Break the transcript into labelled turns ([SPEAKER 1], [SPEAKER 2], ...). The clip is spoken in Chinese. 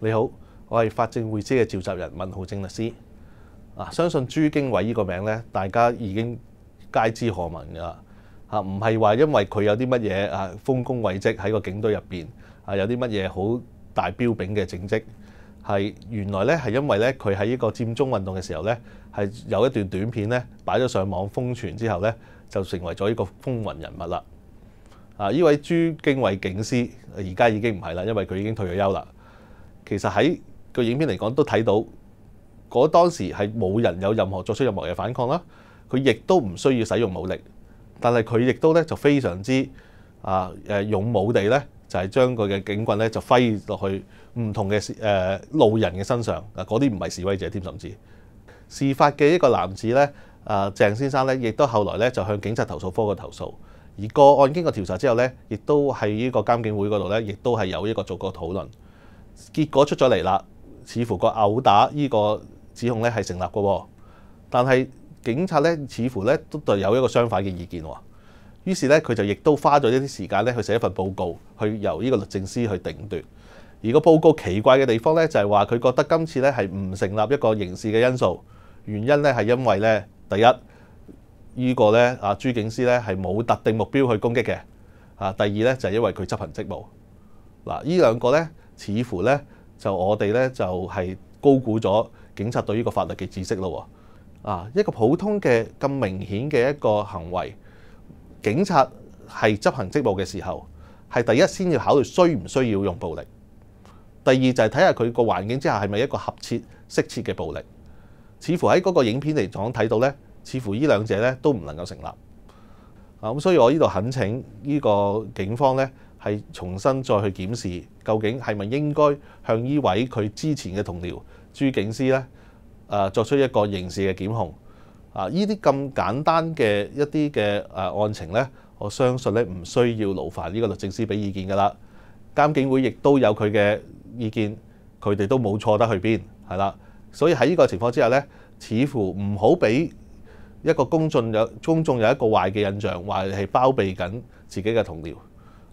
[SPEAKER 1] 你好，我係法政會知嘅召集人文浩正律師啊。相信朱經偉呢個名咧，大家已經皆知可聞㗎嚇，唔係話因為佢有啲乜嘢啊豐功偉績喺個警隊入面，啊，有啲乜嘢好大標炳嘅政績係原來咧係因為咧佢喺呢個佔中運動嘅時候咧係有一段短片咧擺咗上網瘋傳之後咧就成為咗呢個風雲人物啦啊！依位朱經偉警司而家已經唔係啦，因為佢已經退咗休啦。其實喺個影片嚟講都睇到，嗰當時係冇人有任何作出任何嘅反抗啦。佢亦都唔需要使用武力，但係佢亦都咧就非常之啊誒勇武地咧，就係將佢嘅警棍咧就揮落去唔同嘅誒路人嘅身上。啊，嗰啲唔係示威者添，甚至事發嘅一個男子咧，啊鄭先生咧，亦都後來咧就向警察投訴科個投訴。而個案經過調查之後咧，亦都喺呢個監警會嗰度咧，亦都係有一個做過討論。結果出咗嚟啦，似乎個殴打呢個指控咧係成立嘅，但係警察咧似乎咧都有一個相反嘅意見。於是咧，佢就亦都花咗一啲時間咧去寫一份報告，去由呢個律政司去定奪。而個報告奇怪嘅地方咧就係話，佢覺得今次咧係唔成立一個刑事嘅因素，原因咧係因為咧第一呢個咧啊，朱警司咧係冇特定目標去攻擊嘅啊。第二咧就係因為佢執行職務嗱，依兩個咧。似乎咧就我哋咧就係高估咗警察對呢個法律嘅知識咯喎啊！一個普通嘅咁明顯嘅一個行為，警察係執行職務嘅時候，係第一先要考慮需唔需要用暴力，第二就係睇下佢個環境之下係咪一個合切適切嘅暴力。似乎喺嗰個影片嚟講睇到呢，似乎呢兩者呢都唔能夠成立啊！咁所以我呢度懇請呢個警方呢，係重新再去檢視，究竟係咪應該向依位佢之前嘅同僚朱警司咧，誒作出一個刑事嘅檢控啊？依啲咁簡單嘅一啲嘅誒案情咧，我相信咧唔需要勞煩呢個律政司俾意見噶啦。監警會亦都有佢嘅意見，佢哋都冇錯得去邊係啦。所以喺呢個情況之下咧，似乎唔好俾一個公眾有公眾有一個壞嘅印象，話係包庇緊自己嘅同僚。